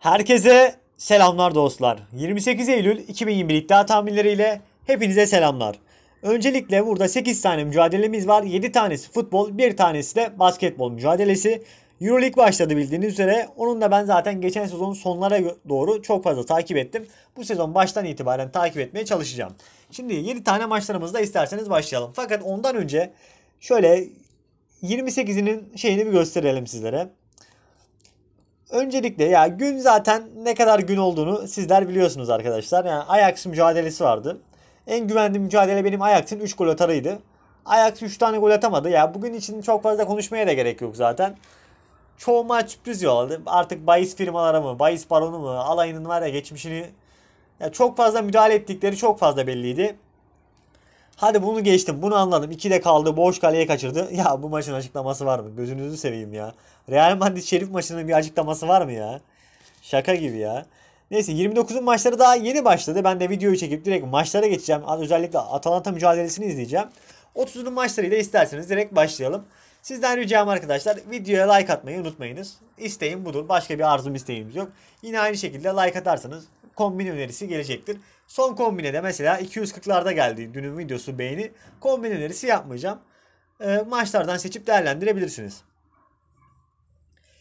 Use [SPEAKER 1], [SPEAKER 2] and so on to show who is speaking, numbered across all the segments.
[SPEAKER 1] Herkese selamlar dostlar. 28 Eylül 2021 iddia tahminleriyle hepinize selamlar. Öncelikle burada 8 tane mücadelemiz var. 7 tanesi futbol, 1 tanesi de basketbol mücadelesi. Euroleague başladı bildiğiniz üzere. Onun da ben zaten geçen sezon sonlara doğru çok fazla takip ettim. Bu sezon baştan itibaren takip etmeye çalışacağım. Şimdi 7 tane maçlarımızla isterseniz başlayalım. Fakat ondan önce şöyle 28'inin şeyini bir gösterelim sizlere. Öncelikle ya gün zaten ne kadar gün olduğunu sizler biliyorsunuz arkadaşlar. Yani Ajax mücadelesi vardı. En güvenli mücadele benim Ajax'ın 3 gol atarıydı. Ajax 3 tane gol atamadı. Ya bugün için çok fazla konuşmaya da gerek yok zaten. Çoğu maç sürpriz yolladı. Artık bahis firmaları mı, bahis baronu mu, alayının var ya geçmişini ya çok fazla müdahale ettikleri çok fazla belliydi. Hadi bunu geçtim. Bunu anladım. 2'de kaldı. Boş kaleye kaçırdı. Ya bu maçın açıklaması var mı? Gözünüzü seveyim ya. Real Madrid Şerif maçının bir açıklaması var mı ya? Şaka gibi ya. Neyse 29'un maçları daha yeni başladı. Ben de videoyu çekip direkt maçlara geçeceğim. Özellikle Atalanta mücadelesini izleyeceğim. 30'un maçlarıyla isterseniz direkt başlayalım. Sizden ricam arkadaşlar videoya like atmayı unutmayınız. İsteğim budur. Başka bir arzum isteğimiz yok. Yine aynı şekilde like atarsanız kombin önerisi gelecektir. Son kombine de mesela 240'larda geldi dünün videosu beğeni. Kombin önerisi yapmayacağım. E, maçlardan seçip değerlendirebilirsiniz.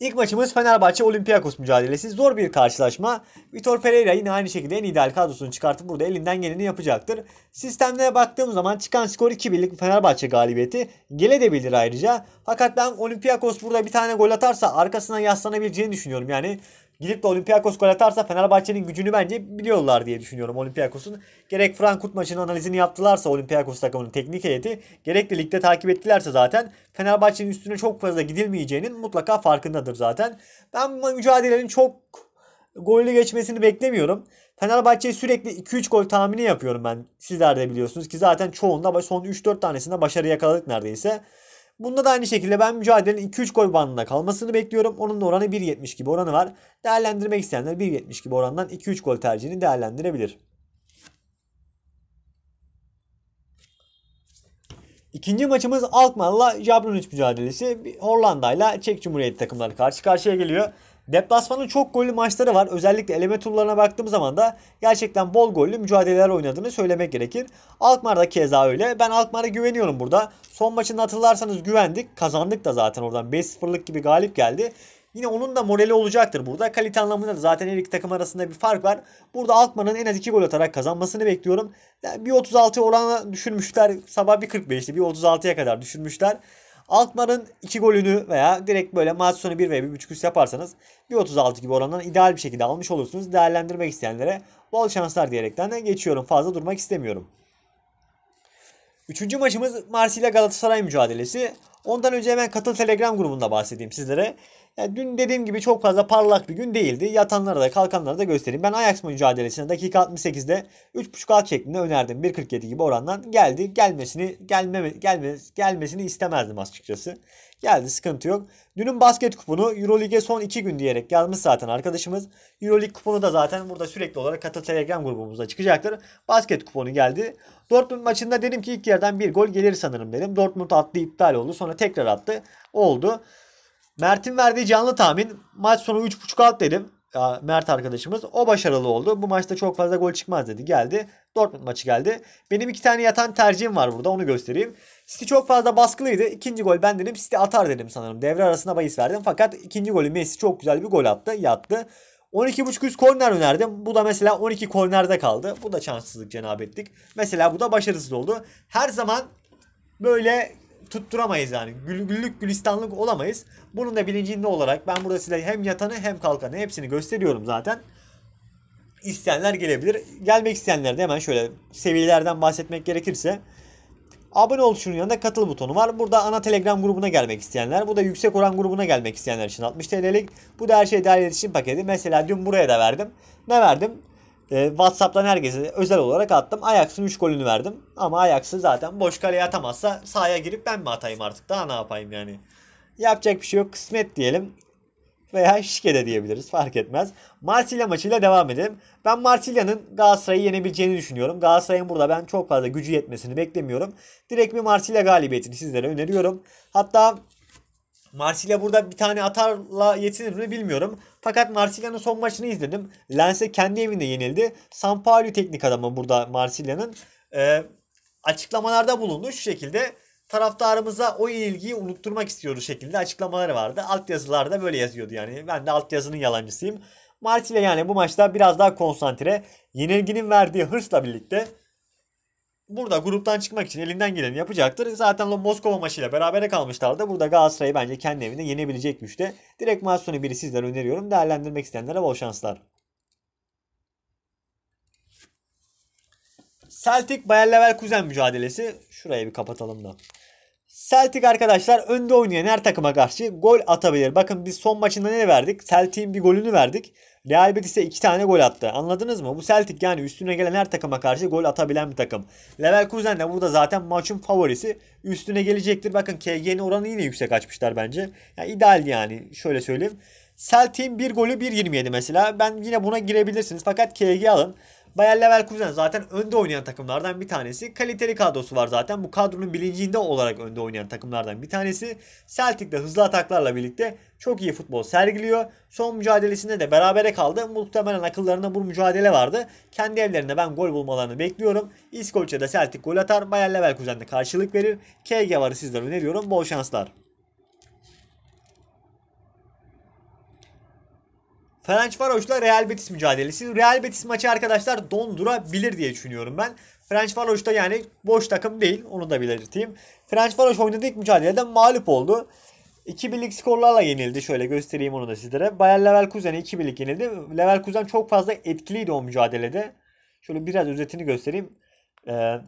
[SPEAKER 1] İlk maçımız Fenerbahçe Olympiakos mücadelesi. Zor bir karşılaşma. Vitor Pereira yine aynı şekilde en ideal kadrosunu çıkartıp burada elinden geleni yapacaktır. Sistemlere baktığım zaman çıkan skor 2-1'lik Fenerbahçe galibiyeti gelebilir ayrıca. Fakat ben Olympiakos burada bir tane gol atarsa arkasına yaslanabileceğini düşünüyorum. Yani Gidip de Olympiakos gol atarsa Fenerbahçe'nin gücünü bence biliyorlar diye düşünüyorum Olympiakos'un. Gerek Frankfurt maçının analizini yaptılarsa Olympiakos takımının teknik heyeti gerek de ligde takip ettilerse zaten Fenerbahçe'nin üstüne çok fazla gidilmeyeceğinin mutlaka farkındadır zaten. Ben bu mücadelenin çok gollü geçmesini beklemiyorum. Fenerbahçe'ye sürekli 2-3 gol tahmini yapıyorum ben. Sizler de biliyorsunuz ki zaten çoğunda son 3-4 tanesinde başarı yakaladık neredeyse. Bunda da aynı şekilde ben mücadelenin 2-3 gol bandında kalmasını bekliyorum. Onun da oranı 1.70 gibi oranı var. Değerlendirmek isteyenler 1.70 gibi orandan 2-3 gol tercihini değerlendirebilir. İkinci maçımız Alkmaar'la Jabronic mücadelesi. Hollanda'yla Çek Cumhuriyeti takımları karşı karşıya geliyor. Deplasmanın çok gollü maçları var. Özellikle eleme turlarına baktığım zaman da gerçekten bol gollü mücadeleler oynadığını söylemek gerekir. Alkmaar'da keza öyle. Ben Alkmaar'a güveniyorum burada. Son maçını hatırlarsanız güvendik. Kazandık da zaten oradan 5-0'lık gibi galip geldi. Yine onun da morali olacaktır burada. Kalite anlamında da zaten her iki takım arasında bir fark var. Burada Altman'ın en az 2 gol atarak kazanmasını bekliyorum. Yani 36 oranı düşürmüşler. Sabah bir bir 36'ya kadar düşürmüşler. Altman'ın 2 golünü veya direkt böyle maç sonu 1 veya 1.5 üst yaparsanız 1.36 gibi orandan ideal bir şekilde almış olursunuz. Değerlendirmek isteyenlere bol şanslar diyerekten de geçiyorum. Fazla durmak istemiyorum. Üçüncü maçımız Marsilya Galatasaray mücadelesi. Ondan önce hemen katıl Telegram grubunda bahsedeyim sizlere. Yani dün dediğim gibi çok fazla parlak bir gün değildi. Yatanlara da kalkanlara da göstereyim. Ben Ajax mücadelesine dakika 68'de 3.5 alt şeklinde önerdim. 1.47 gibi orandan geldi. Gelmesini gelme, gelme, gelmesini istemezdim açıkçası. Geldi sıkıntı yok. Dünün basket kuponu Euroleague'e son 2 gün diyerek yazmış zaten arkadaşımız. Euroleague kuponu da zaten burada sürekli olarak katıl telegram grubumuza çıkacaktır. Basket kuponu geldi. Dortmund maçında dedim ki ilk yerden bir gol gelir sanırım dedim. Dortmund attı iptal oldu. Sonra tekrar attı. Oldu. Mert'in verdiği canlı tahmin maç sonu 3.5 alt dedim. Mert arkadaşımız. O başarılı oldu. Bu maçta çok fazla gol çıkmaz dedi. Geldi. Dortmund maçı geldi. Benim iki tane yatan tercihim var burada. Onu göstereyim. City çok fazla baskılıydı. İkinci gol ben dedim. City atar dedim sanırım. Devre arasında bahis verdim. Fakat ikinci golü Messi çok güzel bir gol attı. Yattı. 12.5 üst korner önerdim. Bu da mesela 12 kornerde kaldı. Bu da şanssızlık cenab ettik. Mesela bu da başarısız oldu. Her zaman böyle tutturamayız yani. Gül, güllük gülistanlık olamayız. Bunun da bilincinde olarak ben burada size hem yatanı hem kalkanı hepsini gösteriyorum zaten. İsteyenler gelebilir. Gelmek isteyenler de hemen şöyle seviyelerden bahsetmek gerekirse Abone ol şunun yanında katıl butonu var. Burada ana telegram grubuna gelmek isteyenler. Bu da yüksek oran grubuna gelmek isteyenler için 60 TL'lik. Bu da her şey değerli iletişim paketi. Mesela dün buraya da verdim. Ne verdim? Ee, WhatsApp'tan herkese özel olarak attım. Ajax'ın 3 golünü verdim. Ama Ajax'ı zaten boş kaleye atamazsa sahaya girip ben mi atayım artık? Daha ne yapayım yani? Yapacak bir şey yok. Kısmet diyelim. Veya şike de diyebiliriz. Fark etmez. Marsilya maçıyla devam edelim. Ben Marsilya'nın Galatasaray'ı yenebileceğini düşünüyorum. Galatasaray'ın burada ben çok fazla gücü yetmesini beklemiyorum. Direkt bir Marsilya galibiyetini sizlere öneriyorum. Hatta Marsilya burada bir tane atarla yetinir mi bilmiyorum. Fakat Marsilya'nın son maçını izledim. Lens'e kendi evinde yenildi. Sampaoli teknik adamı burada Marsilya'nın e, açıklamalarda bulundu. Şu şekilde taraftarımıza o ilgiyi unutturmak istiyordu şekilde açıklamaları vardı. alt Altyazılarda böyle yazıyordu yani. Ben de alt yazının yalancısıyım. Marsilya yani bu maçta biraz daha konsantre, yenilginin verdiği hırsla birlikte burada gruptan çıkmak için elinden geleni yapacaktır. Zaten Moskova maçıyla berabere kalmışlardı. Burada Galatasaray'ı bence kendi evinde yenebilecek güçte. Direkt maç sonu biri sizlere öneriyorum. Değerlendirmek isteyenlere bol şanslar. Celtic Bayer Leverkusen mücadelesi. Şurayı bir kapatalım da. Celtic arkadaşlar önde oynayan her takıma karşı gol atabilir. Bakın biz son maçında ne verdik? Celtic'in bir golünü verdik. Real Betis'e 2 tane gol attı. Anladınız mı? Bu Celtic yani üstüne gelen her takıma karşı gol atabilen bir takım. Leverkusen de burada zaten maçın favorisi. Üstüne gelecektir. Bakın KG'nin oranı yine yüksek açmışlar bence. Yani ideal yani şöyle söyleyeyim. Celtic'in bir golü 1.27 mesela. Ben yine buna girebilirsiniz. Fakat KG alın. Bayer Leverkusen zaten önde oynayan takımlardan bir tanesi. Kaliteli kadrosu var zaten. Bu kadronun bilincinde olarak önde oynayan takımlardan bir tanesi. Celtic de hızlı ataklarla birlikte çok iyi futbol sergiliyor. Son mücadelesinde de berabere kaldı. Muhtemelen akıllarında bu mücadele vardı. Kendi evlerinde ben gol bulmalarını bekliyorum. İskoçya'da Celtic gol atar. Bayer Leverkusen de karşılık verir. KG varı sizlere öneriyorum. Bol şanslar. Fenerbahçe Real Betis mücadelesi. Real Betis maçı arkadaşlar dondurabilir diye düşünüyorum ben. French Varoş da yani boş takım değil. Onu da belirteyim. French Varoş oynadığı ilk mücadelede mağlup oldu. 2-1'lik skorlarla yenildi. Şöyle göstereyim onu da sizlere. Bayer Leverkusen'e 2-1'lik yenildi. Leverkusen çok fazla etkiliydi o mücadelede. Şöyle biraz özetini göstereyim. Ee,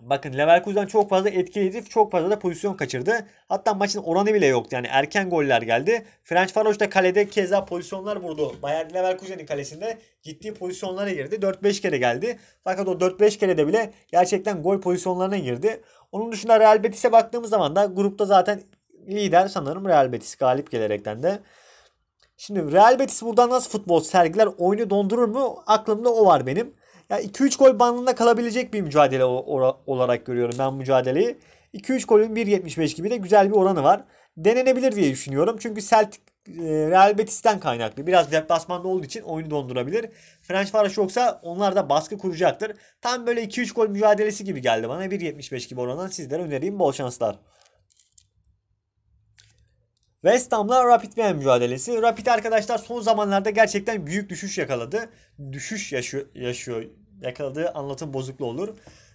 [SPEAKER 1] Bakın Leverkusen çok fazla etkiledi, Çok fazla da pozisyon kaçırdı. Hatta maçın oranı bile yoktu. Yani erken goller geldi. French Faroş da kalede keza pozisyonlar vurdu. Bayer Leverkusen'in kalesinde gittiği pozisyonlara girdi. 4-5 kere geldi. Fakat o 4-5 kere de bile gerçekten gol pozisyonlarına girdi. Onun dışında Real Betis'e baktığımız zaman da grupta zaten lider sanırım Real Betis galip gelerekten de. Şimdi Real Betis buradan nasıl futbol sergiler? Oyunu dondurur mu? Aklımda o var benim yani 2-3 gol bandında kalabilecek bir mücadele olarak görüyorum ben mücadeleyi. 2-3 golün 1.75 gibi de güzel bir oranı var. Denenebilir diye düşünüyorum. Çünkü Celtic e, Real Betis'ten kaynaklı. Biraz deplasmanda olduğu için oyunu dondurabilir. French Faraş yoksa onlar da baskı kuracaktır. Tam böyle 2-3 gol mücadelesi gibi geldi bana. 1.75 gibi oranından sizlere önereyim. Bol şanslar. West Ham'la Rapid Wien mücadelesi. Rapid arkadaşlar son zamanlarda gerçekten büyük düşüş yakaladı. Düşüş yaşıyor, yaşıyor yakaladığı anlatım bozukluğu olur.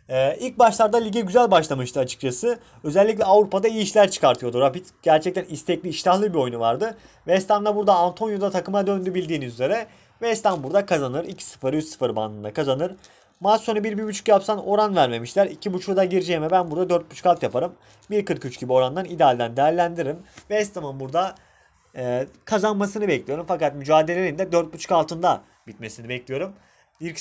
[SPEAKER 1] Ee, ilk başlarda lige güzel başlamıştı açıkçası. Özellikle Avrupa'da iyi işler çıkartıyordu. Rapid gerçekten istekli, iştahlı bir oyunu vardı. West Ham'da burada Antonio'da takıma döndü bildiğiniz üzere. West Ham burada kazanır. 2-0, 3-0 bandında kazanır. Maç sonu 1-1.5 yapsan oran vermemişler. 2.5'u da gireceğime ben burada 4.5 alt yaparım. 1.43 gibi orandan idealden değerlendiririm. West Ham'ın burada e, kazanmasını bekliyorum. Fakat mücadelenin de 4.5 altında bitmesini bekliyorum. İlk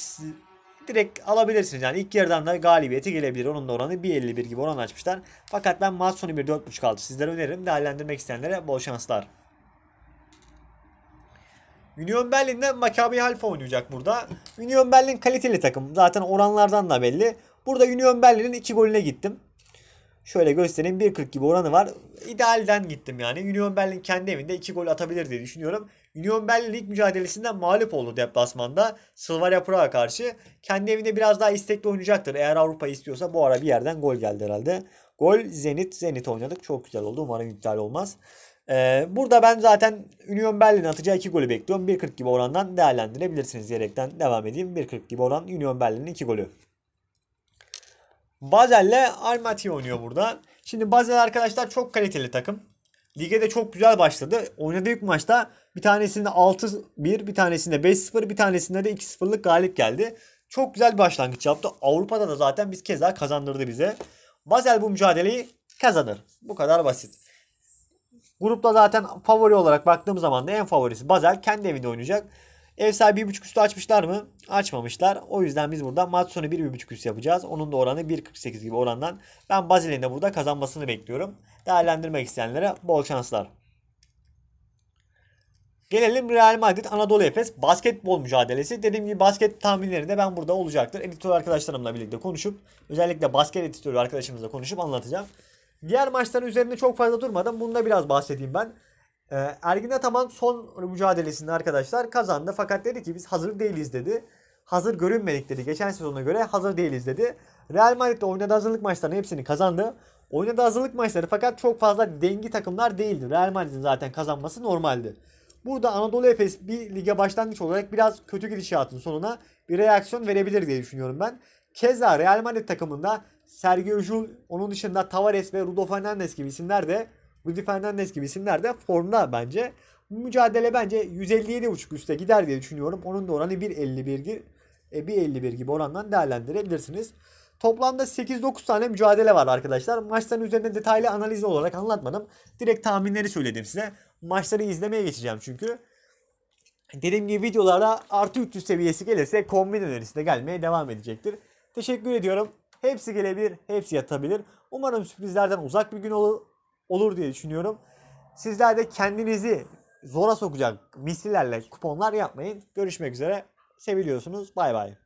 [SPEAKER 1] direkt alabilirsiniz. Yani ilk yarıdan da galibiyeti gelebilir. Onun da oranı 1.51 gibi oran açmışlar. Fakat ben maç sonu 1.4.5 aldı. Sizlere öneririm. Değerlendirmek isteyenlere bol şanslar. Union Berlin'de Maccabi Halfa oynayacak burada. Union Berlin kaliteli takım. Zaten oranlardan da belli. Burada Union Berlin'in 2 golüne gittim. Şöyle göstereyim 1.40 gibi oranı var. İdealden gittim yani. Union Berlin kendi evinde 2 gol atabilir diye düşünüyorum. Union Berlin ilk mücadelesinden mağlup oldu deplasmanda. Slavia Praha karşı. Kendi evinde biraz daha istekli oynayacaktır. Eğer Avrupa istiyorsa bu ara bir yerden gol geldi herhalde. Gol Zenit. Zenit oynadık. Çok güzel oldu. Umarım iptal olmaz. Ee, burada ben zaten Union Berlin atacağı 2 golü bekliyorum. 1.40 gibi orandan değerlendirebilirsiniz diyerekten devam edeyim. 1.40 gibi oran Union Berlin'in 2 golü. Bazel'le Almaty oynuyor burada. Şimdi Basel arkadaşlar çok kaliteli takım. Lige de çok güzel başladı. Oynadığı ilk maçta bir tanesinde 6-1, bir tanesinde 5-0, bir tanesinde de 2-0'lık galip geldi. Çok güzel bir başlangıç yaptı. Avrupa'da da zaten biz keza kazandırdı bize. Basel bu mücadeleyi kazanır. Bu kadar basit. Grupta zaten favori olarak baktığım zaman da en favorisi Basel kendi evinde oynayacak. Ev sahibi 1.5 üstü açmışlar mı? Açmamışlar. O yüzden biz burada maç sonu 1.5 üstü yapacağız. Onun da oranı 1.48 gibi orandan. Ben Bazile'nin de burada kazanmasını bekliyorum. Değerlendirmek isteyenlere bol şanslar. Gelelim Real Madrid Anadolu Efes basketbol mücadelesi. Dediğim gibi basket tahminleri de ben burada olacaktır. Editör arkadaşlarımla birlikte konuşup özellikle basket editörü arkadaşımızla konuşup anlatacağım. Diğer maçların üzerinde çok fazla durmadan Bunda biraz bahsedeyim ben. E, Ergin Ataman son mücadelesinde arkadaşlar kazandı. Fakat dedi ki biz hazır değiliz dedi. Hazır görünmedik dedi. Geçen sezona göre hazır değiliz dedi. Real Madrid oynadığı hazırlık maçlarının hepsini kazandı. Oynadığı hazırlık maçları fakat çok fazla dengi takımlar değildi. Real Madrid'in zaten kazanması normaldi. Burada Anadolu Efes bir lige başlangıç olarak biraz kötü gidişatın sonuna bir reaksiyon verebilir diye düşünüyorum ben. Keza Real Madrid takımında Sergio Jul, onun dışında Tavares ve Rudo Fernandes gibi isimler de Rudy Fernandez gibi isimler de formda bence. mücadele bence 157.5 üste gider diye düşünüyorum. Onun da oranı 1.51 gibi, 1.51 gibi orandan değerlendirebilirsiniz. Toplamda 8-9 tane mücadele var arkadaşlar. Maçların üzerinde detaylı analiz olarak anlatmadım. Direkt tahminleri söyledim size. Maçları izlemeye geçeceğim çünkü. Dediğim gibi videolara artı 300 seviyesi gelirse kombin önerisi de gelmeye devam edecektir. Teşekkür ediyorum. Hepsi gelebilir, hepsi yatabilir. Umarım sürprizlerden uzak bir gün olur olur diye düşünüyorum. Sizler de kendinizi zora sokacak mislilerle kuponlar yapmayın. Görüşmek üzere. Seviliyorsunuz. Bay bay.